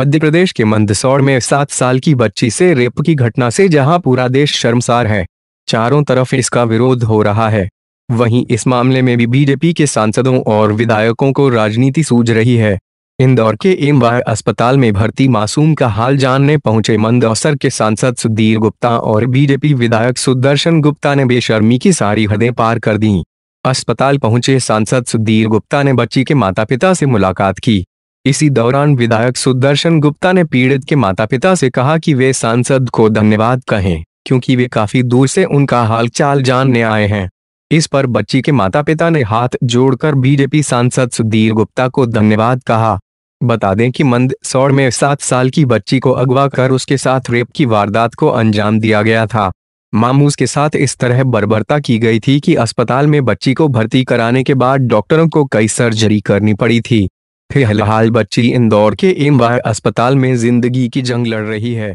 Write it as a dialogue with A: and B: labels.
A: मध्य प्रदेश के मंदसौर में सात साल की बच्ची से रेप की घटना से जहां पूरा देश शर्मसार है चारों तरफ इसका विरोध हो रहा है वहीं इस मामले में भी बीजेपी के सांसदों और विधायकों को राजनीति सूझ रही है इंदौर के एम अस्पताल में भर्ती मासूम का हाल जानने पहुंचे मंदसौर के सांसद सुधीर गुप्ता और बीजेपी विधायक सुदर्शन गुप्ता ने बेशर्मी की सारी हदें पार कर दी अस्पताल पहुंचे सांसद सुधीर गुप्ता ने बच्ची के माता पिता से मुलाकात की इसी दौरान विधायक सुदर्शन गुप्ता ने पीड़ित के माता पिता से कहा कि वे सांसद को धन्यवाद कहें क्योंकि वे काफी दूर से उनका हालचाल जानने आए हैं इस पर बच्ची के माता पिता ने हाथ जोड़कर बीजेपी सांसद सुधीर गुप्ता को धन्यवाद कहा बता दें कि सौड़ में सात साल की बच्ची को अगवा कर उसके साथ रेप की वारदात को अंजाम दिया गया था मामूस के साथ इस तरह बर्बरता की गई थी कि अस्पताल में बच्ची को भर्ती कराने के बाद डॉक्टरों को कई सर्जरी करनी पड़ी थी फिलहाल बच्ची इंदौर के एम अस्पताल में जिंदगी की जंग लड़ रही है